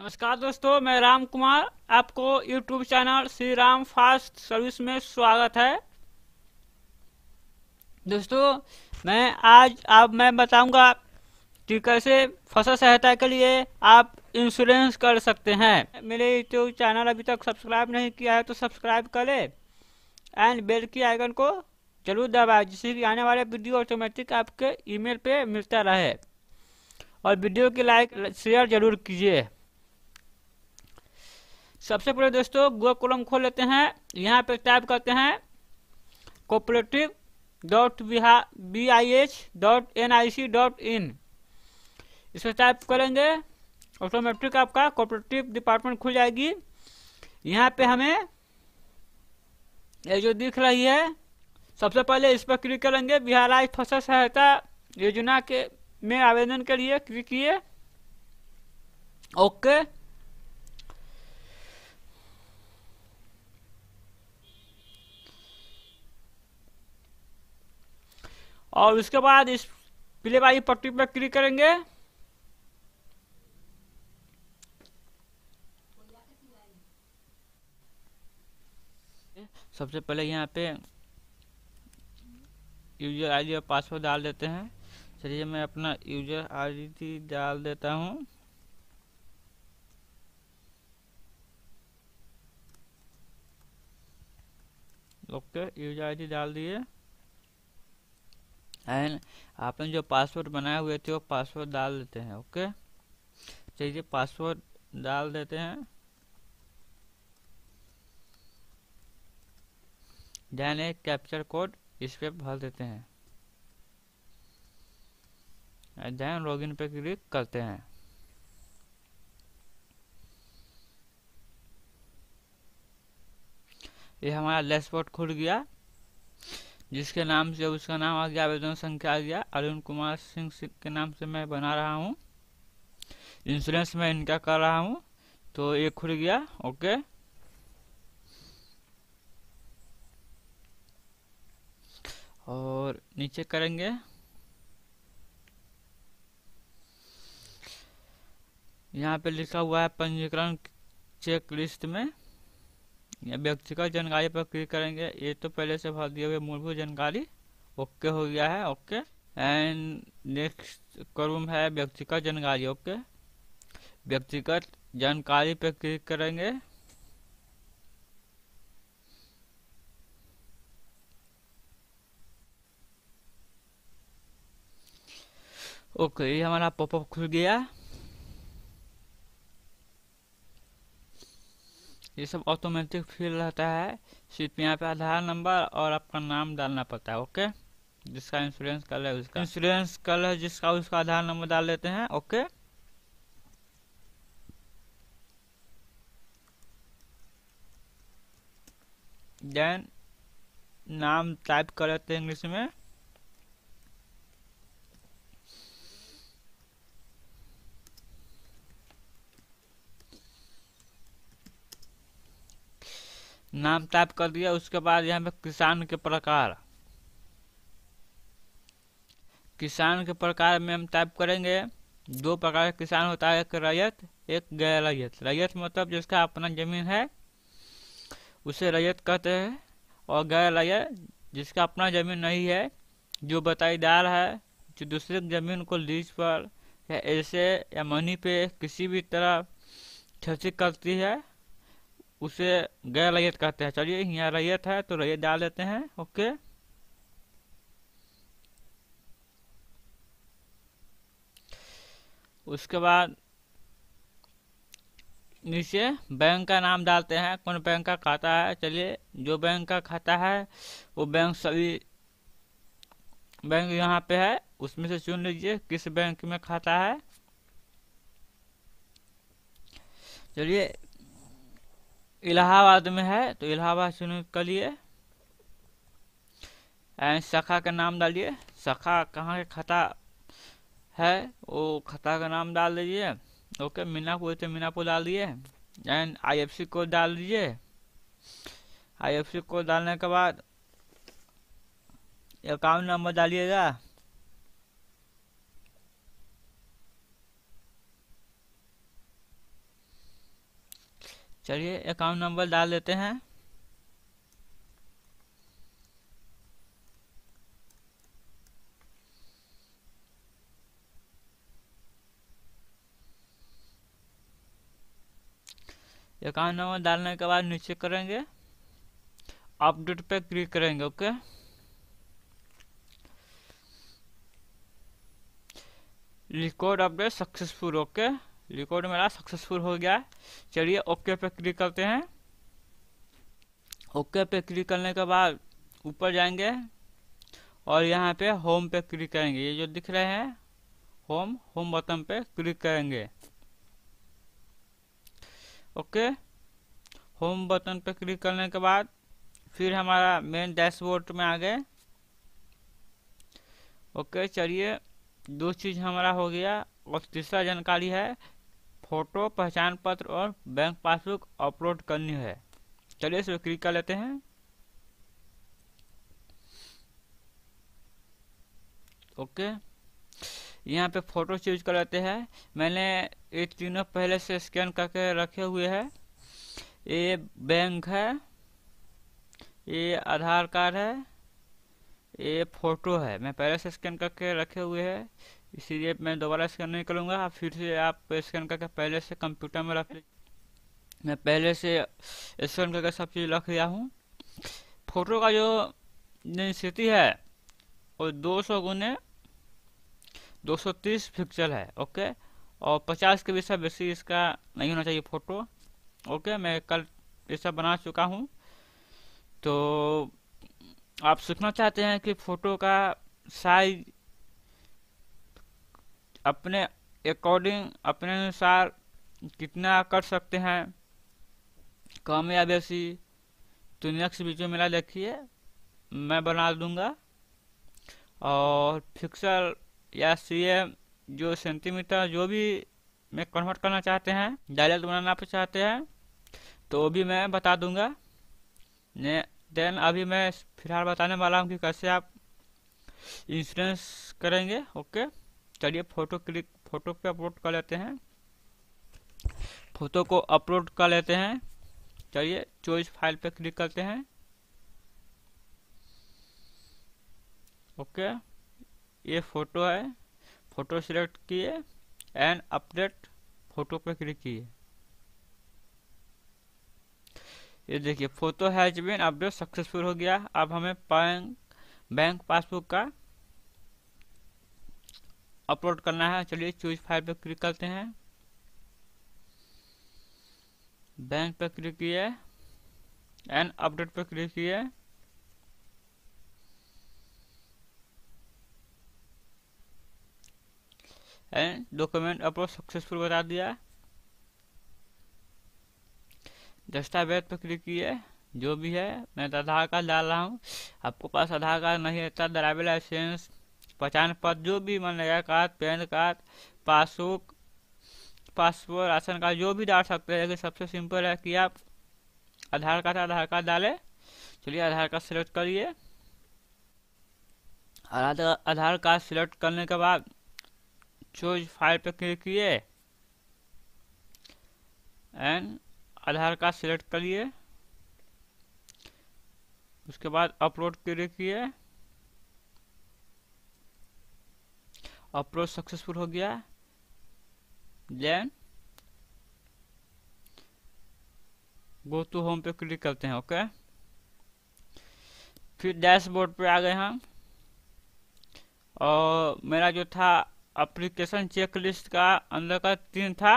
नमस्कार दोस्तों मैं राम कुमार आपको YouTube channel Shri Ram fast service में स्वागत है दोस्तों मैं आज आप मैं बताऊंगा कि कैसे फसल सहायता के लिए आप इंश्योरेंस कर सकते हैं मेरे यूट्यूब चैनल अभी तक सब्सक्राइब नहीं किया है तो सब्सक्राइब करें एंड बेल की आइकन को जरूर दबाएं जिससे कि आने वाले वीडियो ऑटोमेटिक आपके ईमेल पे मिलता रहे और वीडियो की लाइक शेयर जरूर कीजिए सबसे पहले दोस्तों गूगल कॉलम खोल लेते हैं यहाँ पे टाइप करते हैं cooperative dot B I H dot N I C dot in पर टाइप करेंगे ऑटोमेटिक आपका कोऑपरेटिव डिपार्टमेंट खुल जाएगी यहाँ पे हमें ये जो दिख रही है सबसे पहले इस पर क्लिक करेंगे बिहार राज्य फसल सहायता योजना के में आवेदन के लिए क्लिक किए ओके और उसके बाद इस प्ले वाली पट्टी पर क्लिक करेंगे सबसे पहले यहाँ पे यूजर आईडी और पासवर्ड डाल देते हैं चलिए मैं अपना यूजर आईडी डाल देता हूँ ओके यूजर आईडी डाल दिए एंड आपने जो पासवर्ड बनाए हुए थे वो पासवर्ड डाल देते हैं ओके चलिए पासवर्ड डाल देते हैं डैन एक कैप्चर कोड इस पर भर देते हैं ध्यान लॉगिन पे क्लिक करते हैं ये हमारा डैशबोर्ड खुल गया जिसके नाम से उसका नाम आ गया आवेदन संख्या आ गया अरुण कुमार सिंह के नाम से मैं बना रहा हूँ इंश्योरेंस में इनका कर रहा हूँ तो ये खुल गया ओके और नीचे करेंगे यहाँ पे लिखा हुआ है पंजीकरण चेक लिस्ट में व्यक्तिगत जानकारी पर क्लिक करेंगे ये तो पहले से भर दिए हुए मूलभूत जानकारी ओके हो गया है ओके एंड नेक्स्ट कॉलम है व्यक्तिगत जानकारी ओके व्यक्तिगत जानकारी पर क्लिक करेंगे ओके ये हमारा पॉपअप खुल गया ये सब ऑटोमेटिक फील रहता है सिर्फ यहाँ पे आधार नंबर और आपका नाम डालना पड़ता है ओके जिसका इंश्योरेंस कल है उसका इंश्योरेंस कल है जिसका उसका आधार नंबर डाल लेते हैं ओके देन नाम टाइप कर लेते हैं इंग्लिश में नाम टाइप कर दिया उसके बाद यहाँ पे किसान के प्रकार किसान के प्रकार में हम टाइप करेंगे दो प्रकार के किसान होता है एक रैयत एक गैर रैयत रैयत मतलब जिसका अपना जमीन है उसे रैयत कहते हैं और गैर रैयत जिसका अपना जमीन नहीं है जो बताईदार है जो दूसरे जमीन को लीज पर या ऐसे या मनी पे किसी भी तरह क्षति करती है उसे गैर रैयत कहते हैं चलिए यहाँ रैयत है तो रैयत डाल देते हैं ओके उसके बाद नीचे बैंक का नाम डालते हैं कौन बैंक का खाता है चलिए जो बैंक का खाता है वो बैंक सभी बैंक यहाँ पे है उसमें से चुन लीजिए किस बैंक में खाता है चलिए इलाहाबाद में है तो इलाहाबाद कर लिए एंड शाखा का नाम डालिए शाखा कहाँ का खाता है वो खाता का नाम डाल दीजिए ओके मीनापुर से मीनापुर डाल दिए एंड आईएफसी कोड डाल दीजिए आईएफसी कोड डालने के बाद अकाउंट नंबर डालिएगा चलिए अकाउंट नंबर डाल देते हैं अकाउंट नंबर डालने के बाद नीचे करेंगे अपडेट पे क्लिक करेंगे okay record update successful okay record मेरा सक्सेसफुल हो गया चलिए ओके पे क्लिक करते हैं ओके पे क्लिक करने के बाद ऊपर जाएंगे और यहाँ पे होम पे क्लिक करेंगे ये जो दिख रहे हैं होम होम बटन पे क्लिक करेंगे ओके होम बटन पे क्लिक करने के बाद फिर हमारा मेन डैशबोर्ड में आ गए ओके चलिए दो चीज़ हमारा हो गया और तीसरा जानकारी है फोटो पहचान पत्र और बैंक पासबुक अपलोड करनी है चलिए इसमें क्लिक कर लेते हैं ओके यहाँ पे फोटो चूज कर लेते हैं मैंने ये तीनों पहले से स्कैन करके रखे हुए हैं ये बैंक है ये आधार कार्ड है ये फोटो है मैं पहले से स्कैन करके रखे हुए है इसीलिए मैं दोबारा स्कैन नहीं करूँगा फिर से आप स्कैन करके पहले से कंप्यूटर में रख मैं पहले से स्कैन करके सब चीज़ रख लिया हूँ फोटो का जो डेंसिटी है वो दो सौ गुने दो सौ तीस पिक्सल है ओके और पचास के सब बेसी इसका नहीं होना चाहिए फ़ोटो ओके मैं कल ऐसा बना चुका हूँ तो आप सीखना चाहते हैं कि फ़ोटो का साइज अपने अकॉर्डिंग अपने अनुसार कितना कर सकते हैं कम या बेसी तो नेक्स्ट वीडियो मेरा देखिए मैं बना दूंगा और फिक्सल या सी एम जो सेंटीमीटर जो भी मैं कन्वर्ट करना चाहते हैं डायरेक्ट बनाना चाहते हैं तो वो भी मैं बता दूंगा ने देन अभी मैं फिलहाल बताने वाला हूँ कि कैसे आप इंश्योरेंस करेंगे ओके चलिए फोटो क्लिक फोटो पे अपलोड कर लेते हैं फोटो को अपलोड कर लेते हैं चलिए चॉइस फाइल पे क्लिक करते हैं ओके ये फोटो है फोटो सिलेक्ट किए एंड अपडेट फोटो पे क्लिक किए ये देखिए photo has been update successful हो गया अब हमें बैंक पासबुक का अपलोड करना है चलिए चूज फाइल पर क्लिक करते हैं बैंक पर क्लिक किए एंड अपडेट पर क्लिक किए एंड डॉक्यूमेंट अपलोड सक्सेसफुल बता दिया दस्तावेज पर क्लिक किए जो भी है मैं तो आधार कार्ड डाल रहा हूँ आपको पास आधार कार्ड नहीं है तो ड्राइविंग लाइसेंस पहचान पत्र जो भी मन Aadhaar card PAN card passbook passport ration card जो भी डाल सकते हैं लेकिन सबसे सिंपल है कि आप आधार कार्ड आधार कार्ड डालें चलिए आधार कार्ड सेलेक्ट करिए आधार कार्ड सेलेक्ट करने के बाद चूज फाइल पर क्लिक किए एंड आधार कार्ड सेलेक्ट करिए उसके बाद अपलोड क्लिक किए अप्रोच सक्सेसफुल हो गया देन गो टू होम पे क्लिक करते हैं ओके फिर डैशबोर्ड पे आ गए हम और मेरा जो था एप्लीकेशन चेकलिस्ट का अंदर का तीन था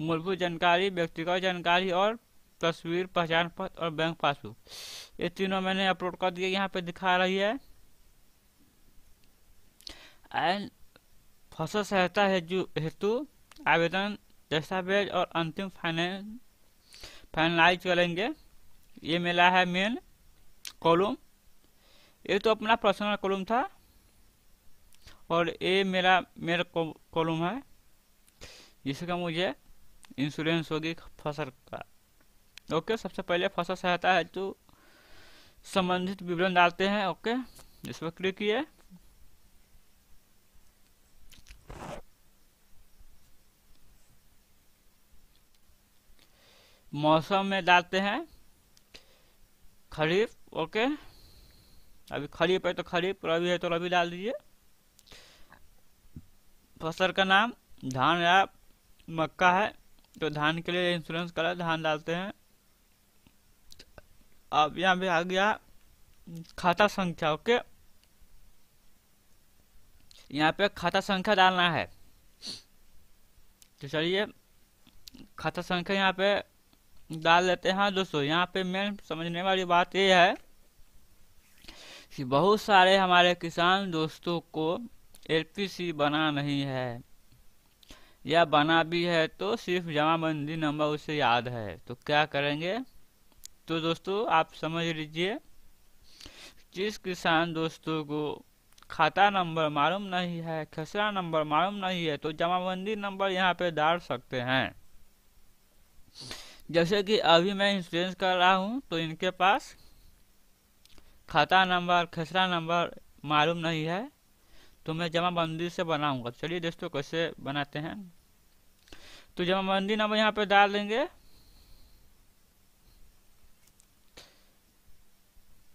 मूलभूत जानकारी व्यक्तिगत जानकारी और तस्वीर पहचान पत्र और बैंक पासबुक ये तीनों मैंने अपलोड कर दिया यहाँ पे दिखा रही है एंड फसल सहायता हेतु हेतु आवेदन दस्तावेज और अंतिम फाइनेंस फाइनलाइज करेंगे ये मिला है मेन कॉलम ये तो अपना पर्सनल कॉलम था और ये मेरा मेरा कॉलम है जिसका मुझे इंश्योरेंस होगी फसल का ओके सबसे पहले फसल सहायता है जो संबंधित विवरण डालते हैं ओके इस पर क्लिक किए मौसम में डालते हैं खरीफ ओके अभी खरीफ है तो खरीफ रबी है तो रबी डाल दीजिए फसल का नाम धान या मक्का है तो धान के लिए इंश्योरेंस करा धान डालते हैं अब यहाँ पे आ गया खाता संख्या ओके यहाँ पे खाता संख्या डालना है तो चलिए खाता संख्या यहाँ पे डाल लेते हैं दोस्तों यहाँ पे मेन समझने वाली बात यह है कि बहुत सारे हमारे किसान दोस्तों को एलपीसी बना नहीं है या बना भी है तो सिर्फ जमाबंदी नंबर उसे याद है तो क्या करेंगे तो दोस्तों आप समझ लीजिए जिस किसान दोस्तों को खाता नंबर मालूम नहीं है खसरा नंबर मालूम नहीं है तो जमाबंदी नंबर यहाँ पे डाल सकते हैं जैसे कि अभी मैं इंश्योरेंस कर रहा हूँ तो इनके पास खाता नंबर खसरा नंबर मालूम नहीं है तो मैं जमाबंदी से बनाऊंगा चलिए दोस्तों कैसे बनाते हैं तो जमाबंदी नंबर यहाँ पे डाल देंगे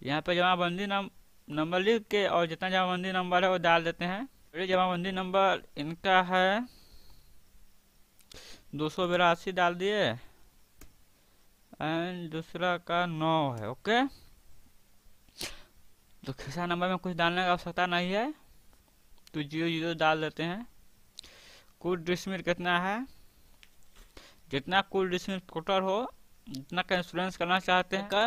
यहाँ पे जमाबंदी नम, नंबर लिख के और जितना जमाबंदी नंबर है वो डाल देते हैं चलिए जमाबंदी नंबर इनका है दो सौ बिरासी डाल दिए एंड दूसरा का नौ है ओके तो खिस्सा नंबर में कुछ डालने का आवश्यकता नहीं है तो जीरो जीरो डाल देते हैं कुल डिस्मिट कितना है जितना कुल डिस्मिट टोटल हो जितना का इंश्योरेंस करना चाहते हैं का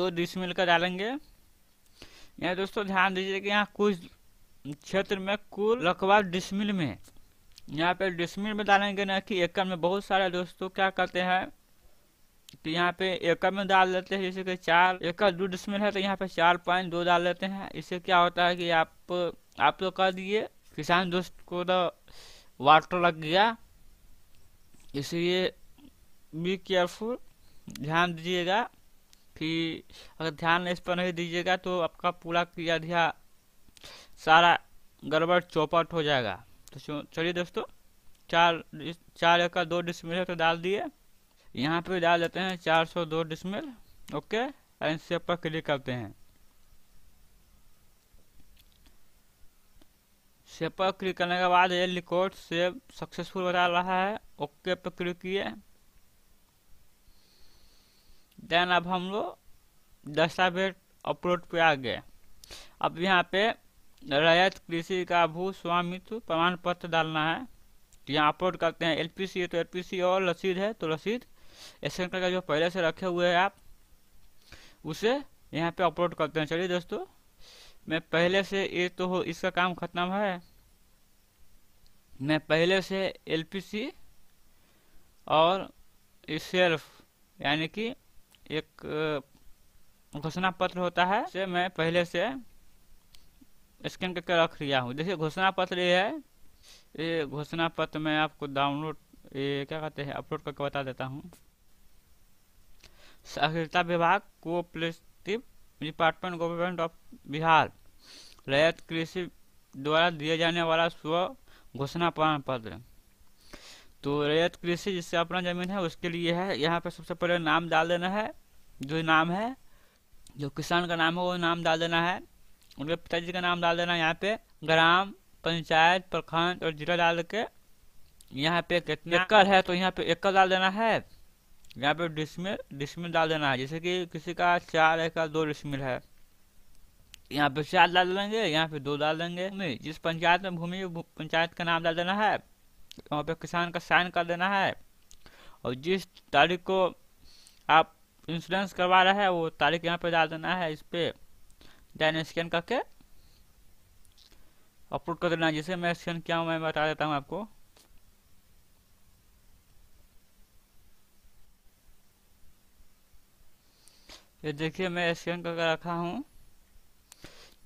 दो डिसमिल का डालेंगे यहाँ दोस्तों ध्यान दीजिए कि यहाँ कुछ क्षेत्र में कुल रकबा डिसमिल में यहाँ पे डिसमिल में डालेंगे ना कि एकड़ में बहुत सारे दोस्तों क्या करते हैं कि यहाँ पे एकड़ में डाल लेते हैं जैसे कि चार एकड़ दो डिसमिल है तो यहाँ पे चार पॉइंट दो डाल लेते हैं इससे क्या होता है कि आप आप तो कर दिए किसान दोस्त को तो वाटर लग गया इसलिए बी केयरफुल ध्यान दीजिएगा कि अगर ध्यान इस पर नहीं दीजिएगा तो आपका पूरा किया दिया सारा गड़बड़ चौपट हो जाएगा तो चलिए दोस्तों चार चार एक दो डिसमिल है तो डाल दिए यहाँ पे डाल देते हैं चार सौ दो डिसमिल ओके एंड सेव पर क्लिक करते हैं सेव पर क्लिक करने के बाद ये रिकॉर्ड सेव सक्सेसफुल बता रहा है ओके पर क्लिक किए देन अब हम लोग दस्तावेज अपलोड पे आ गए अब यहाँ पे रैयत कृषि का भू स्वामित्व प्रमाण पत्र डालना है तो यहाँ अपलोड करते हैं एल पी सी है तो एल पी सी और रसीद है तो रसीद एसन का जो पहले से रखे हुए हैं आप उसे यहाँ पे अपलोड करते हैं चलिए दोस्तों मैं पहले से ये तो हो इसका काम खत्म है मैं पहले से एल पी सी और सेल्फ यानी कि एक घोषणा पत्र होता है से मैं पहले से स्कैन करके रख लिया हूँ देखिए घोषणा पत्र ये है ये घोषणा पत्र मैं आपको डाउनलोड ये क्या कहते हैं अपलोड करके बता देता हूँ साक्षरता विभाग cooperative department government of Bihar रैत कृषि द्वारा दिए जाने वाला स्व घोषणा प्रमाण पत्र तो रैत कृषि जिससे अपना जमीन है उसके लिए है यहाँ पे सबसे पहले नाम डाल देना है जो नाम है जो किसान का नाम है वो नाम डाल देना है उनके पिताजी का नाम डाल देना यहाँ पे ग्राम पंचायत प्रखंड और जिला डाल के यहाँ पे कितने एकड़ है तो यहाँ पे एकड़ डाल देना है यहाँ पे डिसमिल डिसमिल डाल देना है जैसे कि किसी का चार एकड़ दो डिसमिल है यहाँ पे चार डाल देंगे यहाँ पे दो डाल देंगे जिस पंचायत में भूमि पंचायत का नाम डाल देना है वहाँ पे किसान का साइन कर देना है और जिस तारीख को आप इंश्योरेंस करवा रहे हैं वो तारीख यहाँ पे डाल देना है इस पर देन स्कैन करके अपलोड कर देना जैसे मैं स्कैन क्या हूँ मैं बता देता हूँ आपको ये देखिए मैं स्कैन करके रखा हूँ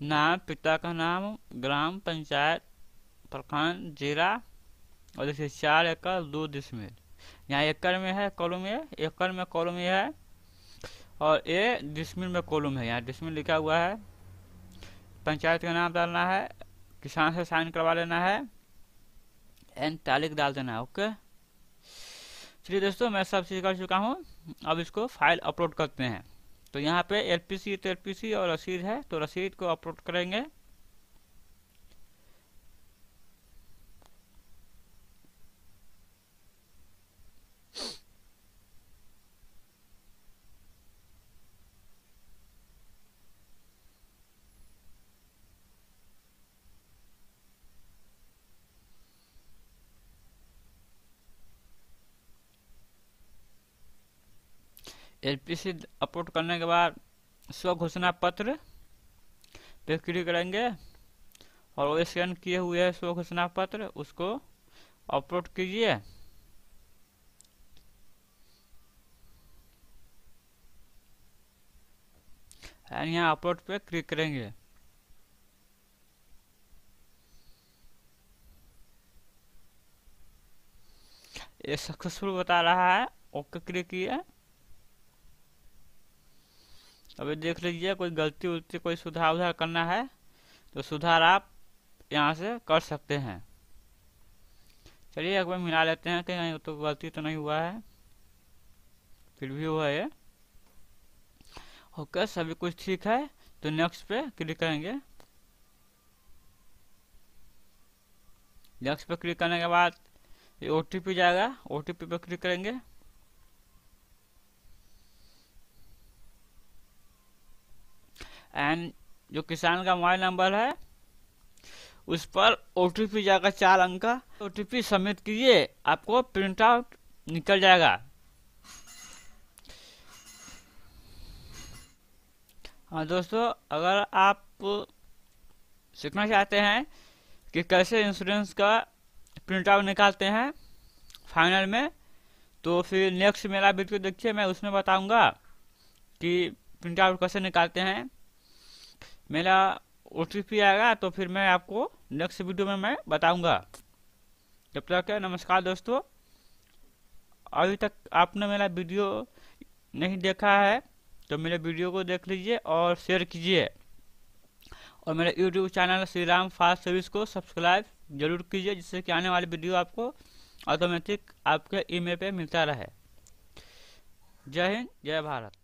नाम पिता का नाम ग्राम पंचायत प्रखंड जिला और देखिए चार एकड़ दो डिसमिल यहाँ एकड़ में है कॉलम ये एकड़ में कॉलम ये है और ए डिसमिल में कॉलम है यहाँ डिसमिल लिखा हुआ है पंचायत का नाम डालना है किसान से साइन करवा लेना है एंड तारीख डाल देना है ओके चलिए दोस्तों मैं सब चीज़ कर चुका हूँ अब इसको फाइल अपलोड करते हैं तो यहाँ पे एल पी सी तो एल पी सी और रसीद है तो रसीद को अपलोड करेंगे एलपीसी अपलोड करने के बाद स्व घोषणा पत्र पे क्लिक करेंगे और वो स्कैन किए हुए है स्व घोषणा पत्र उसको अपलोड कीजिए एंड यहाँ अपलोड पे क्लिक करेंगे ये सक्सेसफुल बता रहा है ओके क्लिक किया अभी देख लीजिए कोई गलती उलती कोई सुधार उधार करना है तो सुधार आप यहाँ से कर सकते हैं चलिए एक बार मिला लेते हैं कि कहीं तो गलती तो नहीं हुआ है फिर भी हुआ है ओके सभी कुछ ठीक है तो नेक्स्ट पे क्लिक करेंगे नेक्स्ट पे क्लिक करने के बाद ये ओ जाएगा ओ पे क्लिक करेंगे एंड जो किसान का मोबाइल नंबर है उस पर ओ टी पी जाकर चार अंक का ओ टी पी सबमिट कीजिए आपको प्रिंट आउट निकल जाएगा हाँ दोस्तों अगर आप सीखना चाहते हैं कि कैसे इंश्योरेंस का प्रिंट आउट निकालते हैं फाइनल में तो फिर नेक्स्ट मेरा वीडियो देखिए मैं उसमें बताऊंगा कि प्रिंट आउट कैसे निकालते हैं मेरा ओ आएगा तो फिर मैं आपको नेक्स्ट वीडियो में मैं बताऊंगा जब तक है नमस्कार दोस्तों अभी तक आपने मेरा वीडियो नहीं देखा है तो मेरे वीडियो को देख लीजिए और शेयर कीजिए और मेरे YouTube channel Shri Ram fast service को सब्सक्राइब जरूर कीजिए जिससे कि आने वाले वीडियो आपको ऑटोमेटिक आपके ईमेल पे मिलता रहे जय हिंद जय भारत